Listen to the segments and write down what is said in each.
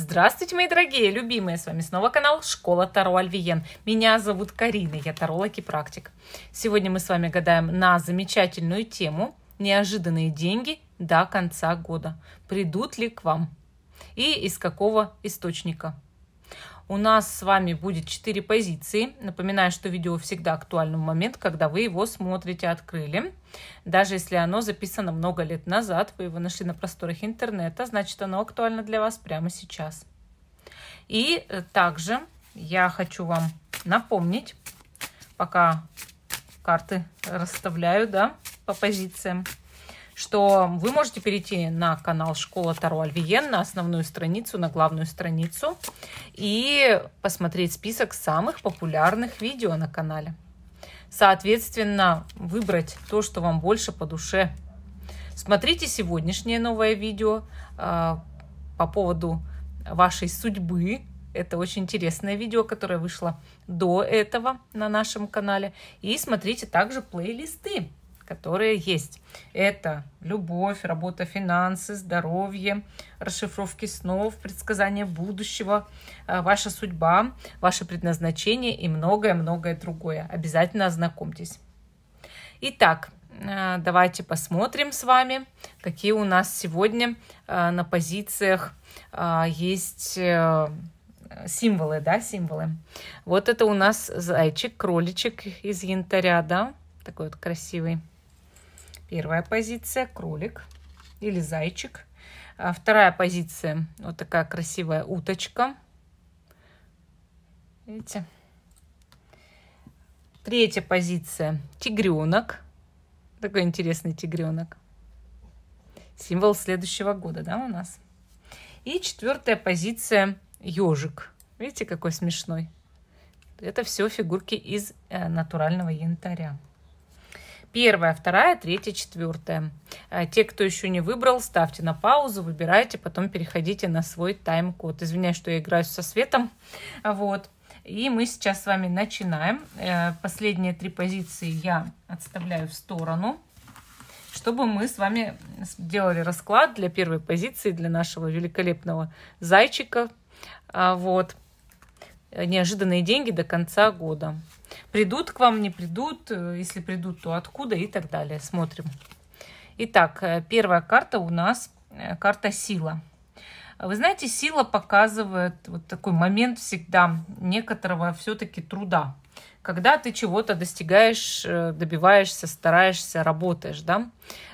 Здравствуйте, мои дорогие, любимые! С вами снова канал Школа Таро Альвиен. Меня зовут Карина, я таролог и практик. Сегодня мы с вами гадаем на замечательную тему «Неожиданные деньги до конца года». Придут ли к вам? И из какого источника? У нас с вами будет 4 позиции. Напоминаю, что видео всегда актуально в момент, когда вы его смотрите, открыли. Даже если оно записано много лет назад, вы его нашли на просторах интернета, значит оно актуально для вас прямо сейчас. И э, также я хочу вам напомнить, пока карты расставляю да, по позициям, что вы можете перейти на канал Школа Таро Альвиен, на основную страницу, на главную страницу и посмотреть список самых популярных видео на канале. Соответственно, выбрать то, что вам больше по душе. Смотрите сегодняшнее новое видео э, по поводу вашей судьбы. Это очень интересное видео, которое вышло до этого на нашем канале. И смотрите также плейлисты которые есть. Это любовь, работа, финансы, здоровье, расшифровки снов, предсказания будущего, э, ваша судьба, ваше предназначение и многое-многое другое. Обязательно ознакомьтесь. Итак, э, давайте посмотрим с вами, какие у нас сегодня э, на позициях есть символы, да, символы. Вот это у нас зайчик, кроличек из янтаря, да, такой вот красивый. Первая позиция – кролик или зайчик. А вторая позиция – вот такая красивая уточка. Видите? Третья позиция – тигренок. Такой интересный тигренок. Символ следующего года, да, у нас. И четвертая позиция – ежик. Видите, какой смешной? Это все фигурки из э, натурального янтаря. Первая, вторая, третья, четвертая. А, те, кто еще не выбрал, ставьте на паузу, выбирайте, потом переходите на свой тайм-код. Извиняюсь, что я играю со светом. А, вот. И мы сейчас с вами начинаем. Э, последние три позиции я отставляю в сторону, чтобы мы с вами сделали расклад для первой позиции, для нашего великолепного зайчика. А, вот. Э, неожиданные деньги до конца года. Придут к вам, не придут, э, если придут, то откуда и так далее. Смотрим. Итак, э, первая карта у нас карта сила. Вы знаете, сила показывает вот такой момент всегда некоторого все-таки труда. Когда ты чего-то достигаешь, добиваешься, стараешься, работаешь, да?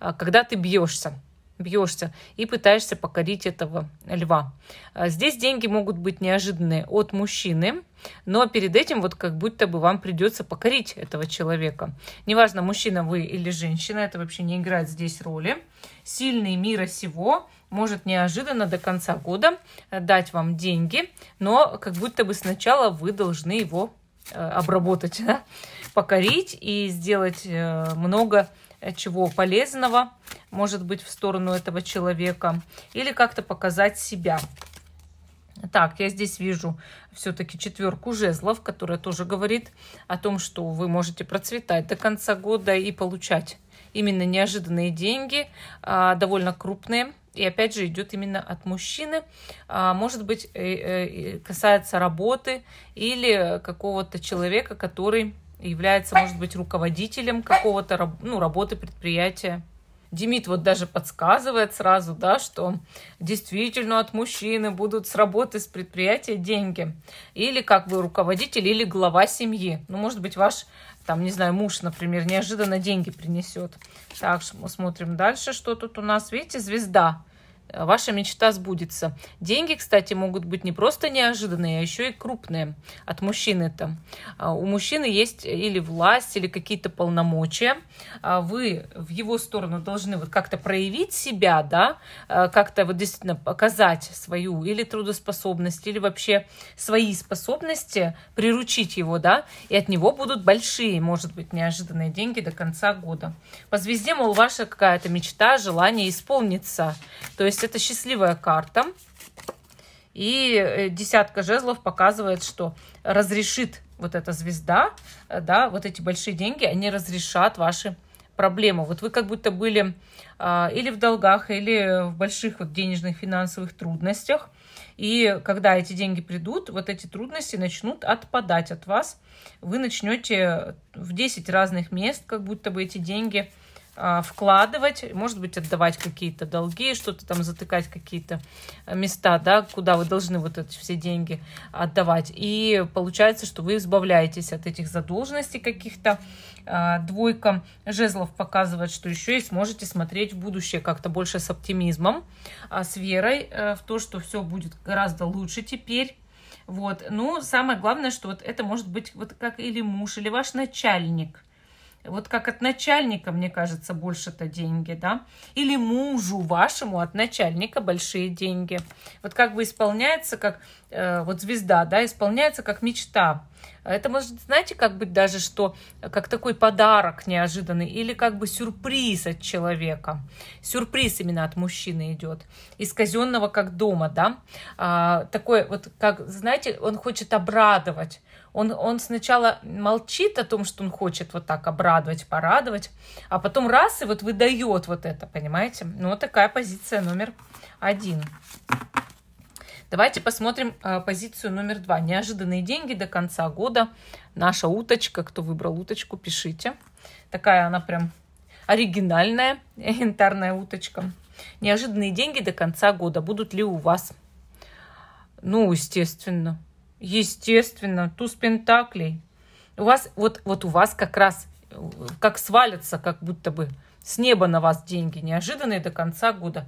А когда ты бьешься бьешься и пытаешься покорить этого льва. А здесь деньги могут быть неожиданные от мужчины, но перед этим вот как будто бы вам придется покорить этого человека. Неважно, мужчина вы или женщина, это вообще не играет здесь роли. Сильный мира сего может неожиданно до конца года э, дать вам деньги, но как будто бы сначала вы должны его э, обработать, да? покорить и сделать э, много Э, чего полезного, может быть, в сторону этого человека, или как-то показать себя. Так, я здесь вижу все-таки четверку жезлов, которая тоже говорит о том, что вы можете процветать до конца года и получать именно неожиданные деньги, а, довольно крупные. И опять же идет именно от мужчины. А, может быть, э, э, касается работы или какого-то человека, который является, может быть, руководителем какого-то ну, работы предприятия. Демид вот даже подсказывает сразу, да, что действительно от мужчины будут с работы, с предприятия деньги. Или как бы руководитель, или глава семьи. Ну, может быть, ваш, там, не знаю, муж, например, неожиданно деньги принесет. Так, мы смотрим дальше, что тут у нас. Видите, звезда. Э, ваша мечта сбудется. Деньги, кстати, могут быть не просто неожиданные, а еще и крупные от мужчины там. У мужчины есть или власть, или какие-то полномочия. А вы в его сторону должны вот как-то проявить себя, да, э, как-то вот действительно показать свою или трудоспособность, или вообще свои способности, приручить его, да, и от него будут большие, может быть, неожиданные деньги до конца года. По звезде, мол, ваша какая-то мечта, желание исполнится. То есть есть это счастливая карта. И э, десятка жезлов показывает, что разрешит вот эта звезда, э, да, вот эти большие деньги, они разрешат ваши проблемы. Вот вы как будто были а, или в долгах, или в больших вот денежных финансовых трудностях. И когда эти деньги придут, вот эти трудности начнут отпадать от вас. Вы начнете в 10 разных мест, как будто бы эти деньги а, вкладывать, может быть, отдавать какие-то долги, что-то там затыкать какие-то места, да, куда вы должны вот эти все деньги отдавать. И получается, что вы избавляетесь от этих задолженностей каких-то. А, двойка жезлов показывает, что еще и сможете смотреть в будущее как-то больше с оптимизмом, а, с верой э, в то, что все будет гораздо лучше теперь. Вот. Ну самое главное, что вот это может быть вот как или муж, или ваш начальник – вот как от начальника, мне кажется, больше-то деньги, да, или мужу вашему от начальника большие деньги. Вот как бы исполняется, как Э, вот звезда, да, исполняется как мечта. Это может, знаете, как быть даже, что как такой подарок неожиданный или как бы сюрприз от человека. Сюрприз именно от мужчины идет. Из казенного как дома, да. А, такой вот, как, знаете, он хочет обрадовать. Он, он сначала молчит о том, что он хочет вот так обрадовать, порадовать, а потом раз и вот выдает вот это, понимаете? Ну, вот такая позиция номер один. Давайте посмотрим а, позицию номер два. Неожиданные деньги до конца года. Наша уточка. Кто выбрал уточку, пишите. Такая она прям оригинальная янтарная уточка. Неожиданные деньги до конца года. Будут ли у вас? Ну, естественно. Естественно. Туз Пентаклей. У вас, вот, вот у вас как раз э, как свалится, как будто бы с неба на вас деньги неожиданные до конца года.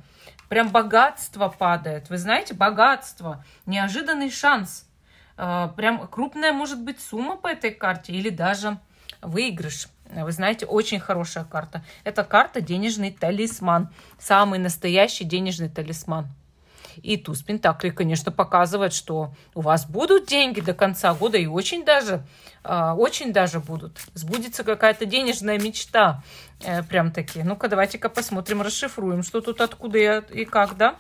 Прям богатство падает. Вы знаете, богатство, неожиданный шанс. Э, прям крупная может быть сумма по этой карте или даже выигрыш. Вы знаете, очень хорошая карта. Это карта денежный талисман. Самый настоящий денежный талисман. И туз Пентаклей, конечно, показывает, что у вас будут деньги до конца года и очень даже, а, очень даже будут. Сбудется какая-то денежная мечта. Э, Прям таки. Ну-ка, давайте-ка посмотрим, расшифруем, что тут, откуда и как, да?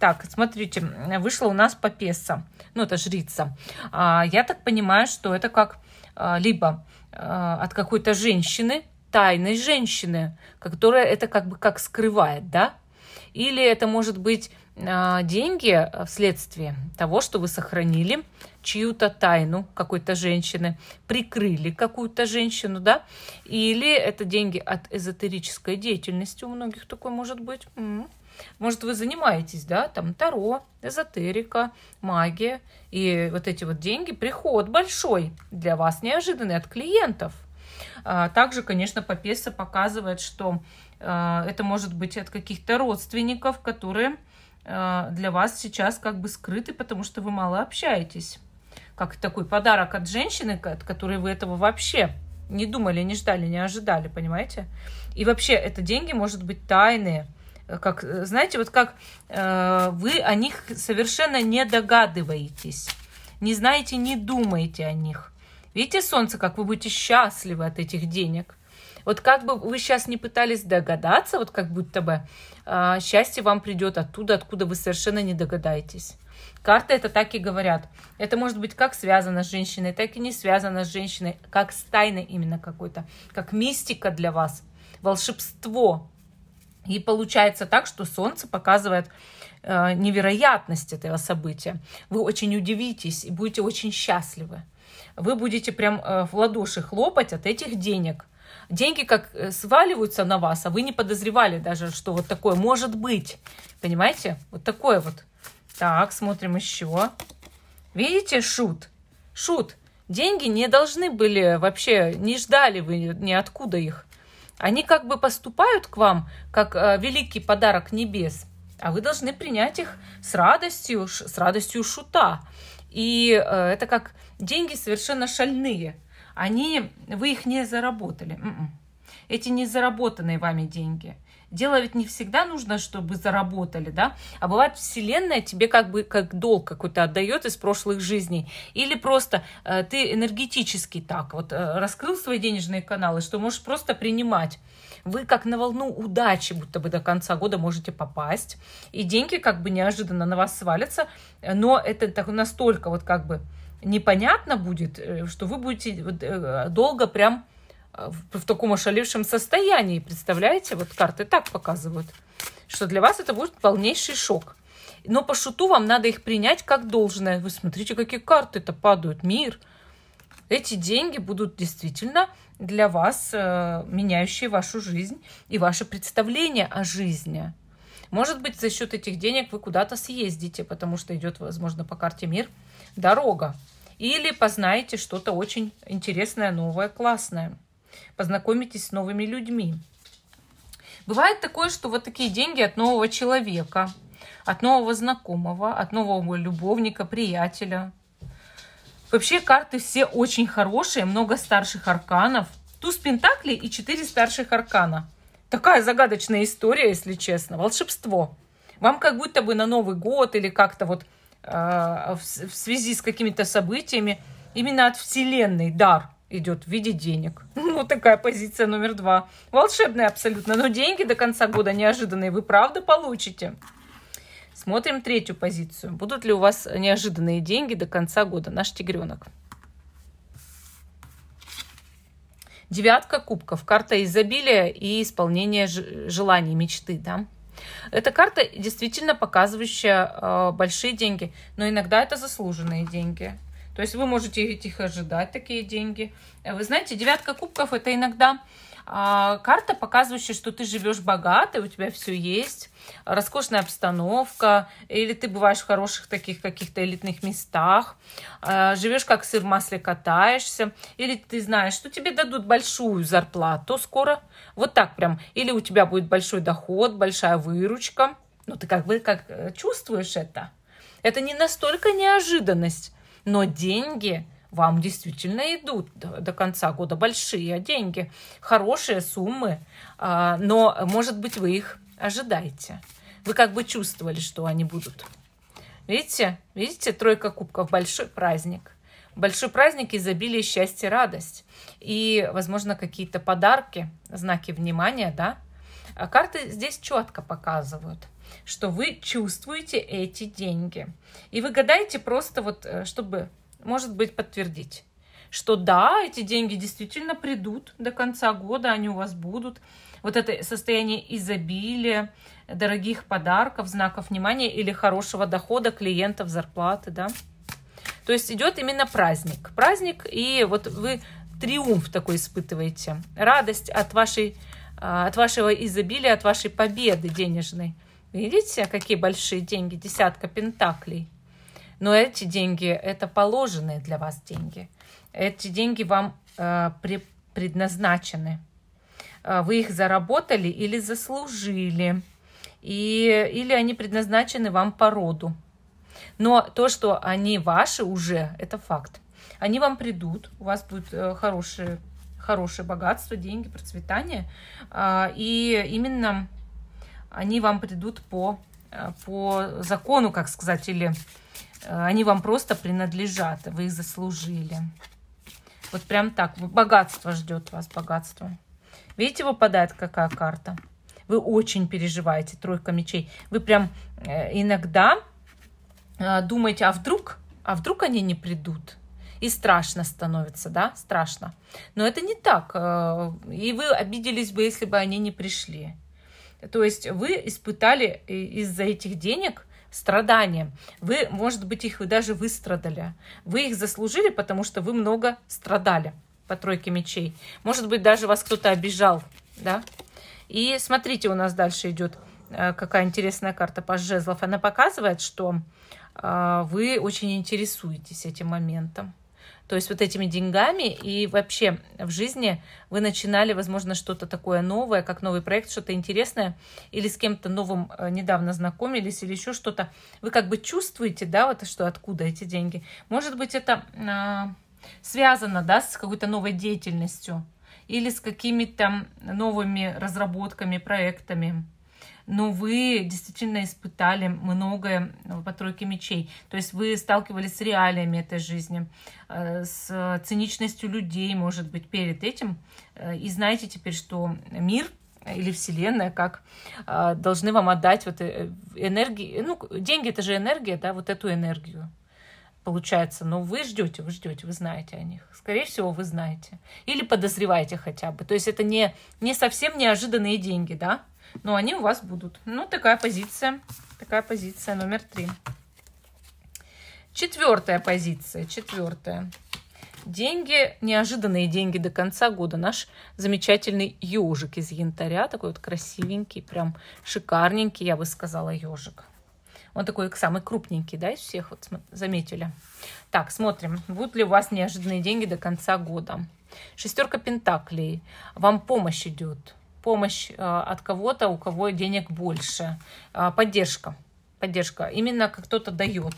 Так, смотрите, вышла у нас попеса, ну это жрица. А, я так понимаю, что это как а, либо от какой-то женщины, тайной женщины, которая это как бы как скрывает, да? Или это может быть а, деньги э, вследствие того, что вы сохранили чью-то тайну какой-то женщины, прикрыли какую-то женщину, да, или это деньги от эзотерической деятельности, у многих такой может быть. Может, вы занимаетесь, да, там таро, эзотерика, магия, и вот эти вот деньги, приход большой для вас, неожиданный от клиентов. А, также, конечно, Папеса показывает, что а, это может быть от каких-то родственников, которые Э, для вас сейчас как бы скрыты, потому что вы мало общаетесь. Как такой подарок от женщины, от которой вы этого вообще не думали, не ждали, не ожидали, понимаете? И вообще, это деньги, может быть, тайные. Как, знаете, вот как э, вы о них совершенно не догадываетесь, не знаете, не думаете о них. Видите, солнце, как вы будете счастливы от этих денег. Вот как бы вы сейчас не пытались догадаться, вот как будто бы а, счастье вам придет оттуда, откуда вы совершенно не догадаетесь. Карты это так и говорят. Это может быть как связано с женщиной, так и не связано с женщиной, как с тайной именно какой-то, как мистика для вас, волшебство. И получается так, что Солнце показывает э, невероятность этого события. Вы очень удивитесь и будете очень счастливы. Вы будете прям э, в ладоши хлопать от этих денег – деньги как э, сваливаются на вас, а вы не подозревали даже, что вот такое может быть. Понимаете? Вот такое вот. Так, смотрим еще. Видите, шут. Шут. Деньги не должны были вообще, не ждали вы ниоткуда их. Они как бы поступают к вам, как э, великий подарок небес, а вы должны принять их с радостью, с радостью шута. И э, это как деньги совершенно шальные – они, вы их не заработали. М-м. Эти не заработанные вами деньги. Дело ведь не всегда нужно, чтобы заработали, да? А бывает, Вселенная тебе как бы как долг какой-то отдает из прошлых жизней. Или просто э, ты энергетически так вот э, раскрыл свои денежные каналы, что можешь просто принимать. Вы как на волну удачи, будто бы до конца года можете попасть. И деньги как бы неожиданно на вас свалятся. Э, но это так настолько вот как бы непонятно будет, э, что вы будете э, долго прям э, в, таком ошалевшем состоянии. Представляете, вот карты так показывают, что для вас это будет полнейший шок. Но по шуту вам надо их принять как должное. Вы смотрите, какие карты это падают. Мир. Эти деньги будут действительно для вас меняющие вашу жизнь и ваше представление о жизни. Может быть, за счет этих денег вы куда-то съездите, потому что идет, возможно, по карте мир дорога. Или познаете что-то очень интересное, новое, классное. Познакомитесь с новыми людьми. Бывает такое, что вот такие деньги от нового человека, от нового знакомого, от нового любовника, приятеля. Вообще карты все очень хорошие, много старших арканов. Туз Пентакли и четыре старших аркана – Такая загадочная история, если честно. Волшебство. Вам как будто бы на Новый год или как-то вот э, в, в связи с какими-то событиями именно от Вселенной дар идет в виде денег. Ну, такая позиция номер два. Волшебная абсолютно. Но деньги до конца года неожиданные вы правда получите. Смотрим третью позицию. Будут ли у вас неожиданные деньги до конца года? Наш тигренок. Девятка кубков – карта изобилия и исполнения желаний, мечты, да. Эта карта действительно показывающая э, большие деньги, но иногда это заслуженные деньги. То есть вы можете их ожидать, такие деньги. Вы знаете, девятка кубков – это иногда а, карта, показывающая, что ты живешь богато, у тебя все есть, роскошная обстановка, или ты бываешь в хороших таких каких-то элитных местах, а, живешь как сыр в масле катаешься, или ты знаешь, что тебе дадут большую зарплату скоро, вот так прям, или у тебя будет большой доход, большая выручка, ну ты как бы как э, чувствуешь это. Это не настолько неожиданность, но деньги – вам действительно идут до, конца года большие деньги, хорошие суммы, а, но, может быть, вы их ожидаете. Вы как бы чувствовали, что они будут. Видите? Видите? Тройка кубков. Большой праздник. Большой праздник, изобилие, счастье, радость. И, возможно, какие-то подарки, знаки внимания, да? А карты здесь четко показывают, что вы чувствуете эти деньги. И вы гадаете просто вот, э, чтобы может быть, подтвердить, что да, эти деньги действительно придут до конца года, они у вас будут. Вот это состояние изобилия, дорогих подарков, знаков внимания или хорошего дохода клиентов, зарплаты, да. То есть идет именно праздник. Праздник, и вот вы триумф такой испытываете. Радость от, вашей, от вашего изобилия, от вашей победы денежной. Видите, какие большие деньги, десятка пентаклей – но эти деньги – это положенные для вас деньги. Эти деньги вам э, предназначены. Э, вы их заработали или заслужили, и, или они предназначены вам по роду. Но то, что они ваши уже, это факт. Они вам придут, у вас будет э, хорошее, хорошее богатство, деньги, процветание. Э, и именно они вам придут по, по закону, как сказать, или они вам просто принадлежат, вы их заслужили. Вот прям так. Богатство ждет вас, богатство. Видите, выпадает какая карта? Вы очень переживаете, тройка мечей. Вы прям э, иногда э, думаете, а вдруг, а вдруг они не придут? И страшно становится, да, страшно. Но это не так. Э, и вы обиделись бы, если бы они не пришли. То есть вы испытали из-за этих денег страдания. Вы, может быть, их вы даже выстрадали. Вы их заслужили, потому что вы много страдали по тройке мечей. Может быть, даже вас кто-то обижал, да? И смотрите, у нас дальше идет э, какая интересная карта Паш Жезлов. Она показывает, что э, вы очень интересуетесь этим моментом. То есть вот этими деньгами и вообще в жизни вы начинали, возможно, что-то такое новое, как новый проект, что-то интересное, или с кем-то новым э, недавно знакомились, или еще что-то. Вы как бы чувствуете, да, вот что откуда эти деньги. Может быть, это а, связано, да, с какой-то новой деятельностью или с какими-то новыми разработками, проектами но вы действительно испытали многое э, по тройке мечей. То есть вы сталкивались с реалиями этой жизни, э, с циничностью людей, может быть, перед этим. Э, и знаете теперь, что мир или Вселенная, как должны вам отдать вот энергии, ну, деньги это же энергия, да, вот эту энергию получается, но вы ждете, вы ждете, вы знаете о них. Скорее всего, вы знаете. Или подозреваете хотя бы. То есть это не, не совсем неожиданные деньги, да? но они у вас будут. Ну, такая позиция, такая позиция номер три. Четвертая позиция, четвертая. Деньги, неожиданные деньги до конца года. Наш замечательный ежик из янтаря, такой вот красивенький, прям шикарненький, я бы сказала, ежик. Он такой самый крупненький, да, из всех, вот заметили. Так, смотрим, будут ли у вас неожиданные деньги до конца года. Шестерка пентаклей. Вам помощь идет помощь э, от кого-то, у кого денег больше. А, поддержка. Поддержка. Именно как кто-то дает.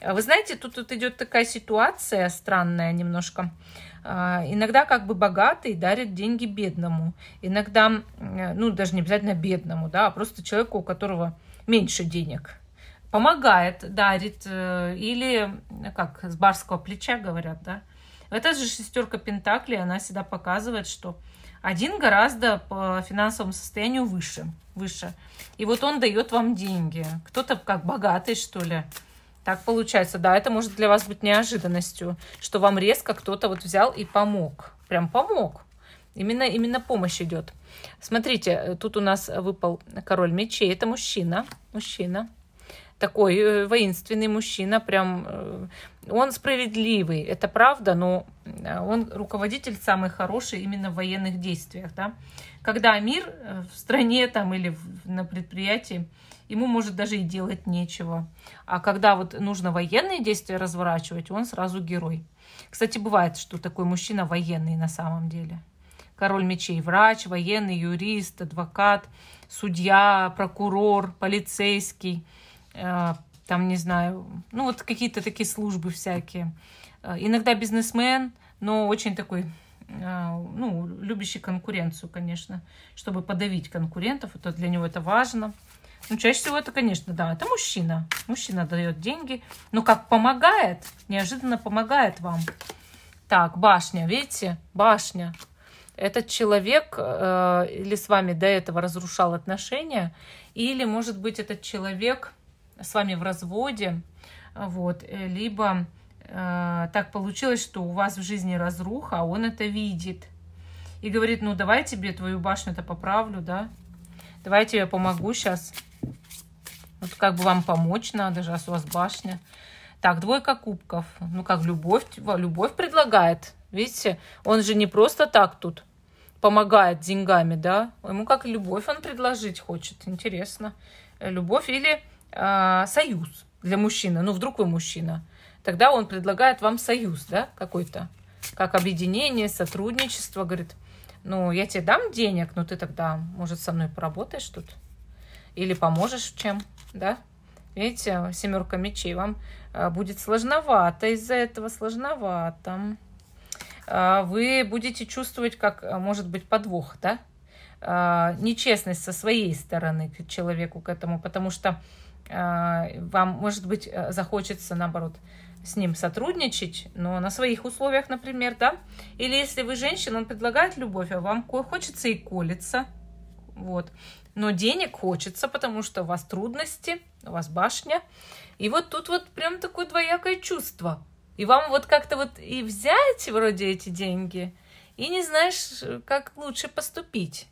А вы знаете, тут, тут идет такая ситуация странная немножко. А, иногда как бы богатый дарит деньги бедному. Иногда, ну даже не обязательно бедному, да, а просто человеку, у которого меньше денег. Помогает, дарит. Э, или, э, как с барского плеча говорят, да. эта же шестерка Пентаклей, она всегда показывает, что один гораздо по финансовому состоянию выше. выше. И вот он дает вам деньги. Кто-то как богатый, что ли. Так получается, да, это может для вас быть неожиданностью, что вам резко кто-то вот взял и помог. Прям помог. Именно, именно помощь идет. Смотрите, э, тут у нас выпал король мечей. Это мужчина. Мужчина такой э, воинственный мужчина, прям э, он справедливый, это правда, но э, он руководитель самый хороший именно в военных действиях, да. Когда мир в стране там или на предприятии, ему может даже и делать нечего. А когда вот нужно военные действия разворачивать, он сразу герой. Кстати, бывает, что такой мужчина военный на самом деле. Король мечей, врач, военный, юрист, адвокат, судья, прокурор, полицейский – а, там, не знаю, ну вот какие-то такие службы всякие. А, иногда бизнесмен, но очень такой, а, ну, любящий конкуренцию, конечно, чтобы подавить конкурентов, это для него это важно. Ну, чаще всего это, конечно, да, это мужчина. Мужчина дает деньги, но как помогает, неожиданно помогает вам. Так, башня, видите, башня. Этот человек э, или с вами до этого разрушал отношения, или, может быть, этот человек – с вами в разводе, вот, э, либо э, так получилось, что у вас в жизни разруха, а он это видит. И говорит, ну давай тебе твою башню-то поправлю, да, давай я тебе помогу сейчас. Вот как бы вам помочь надо же, раз у вас башня. Так, двойка кубков. Ну как, любовь, любовь предлагает. Видите, он же не просто так тут помогает деньгами, да? Ему как любовь он предложить хочет. Интересно. Любовь или а, союз для мужчины. Ну, вдруг вы мужчина. Тогда он предлагает вам союз, да, какой-то. Как объединение, сотрудничество. Говорит, ну, я тебе дам денег, но ты тогда, может, со мной поработаешь тут. Или поможешь чем, да. Видите, семерка мечей вам а, будет сложновато из-за этого, сложновато. А, вы будете чувствовать, как может быть подвох, да? Нечестность со своей стороны к человеку, к этому, потому что а, вам, может быть, э, захочется, наоборот, с ним сотрудничать, но на своих условиях, например, да? Или если вы женщина, он предлагает любовь, а вам хочется и колется, вот. Но денег хочется, потому что у вас трудности, у вас башня. И вот тут вот прям такое двоякое чувство. И вам вот как-то вот и взять вроде эти деньги, и не знаешь, как лучше поступить.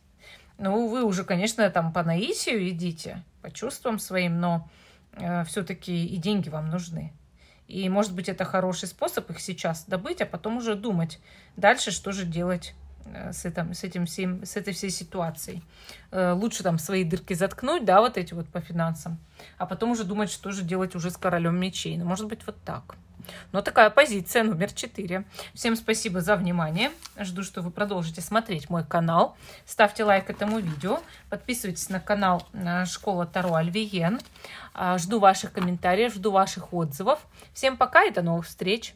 Ну, вы уже, конечно, там по наитию идите, по чувствам своим, но э, все-таки и деньги вам нужны. И, может быть, это хороший способ их сейчас добыть, а потом уже думать дальше, что же делать э, с, этим, с, этим всем, с этой всей ситуацией. Э, лучше там свои дырки заткнуть, да, вот эти вот по финансам, а потом уже думать, что же делать уже с королем мечей. Ну, может быть, вот так. Но такая позиция номер 4. Всем спасибо за внимание. Жду, что вы продолжите смотреть мой канал. Ставьте лайк этому видео. Подписывайтесь на канал э, Школа Таро Альвиен. Э, жду ваших комментариев, жду ваших отзывов. Всем пока и до новых встреч!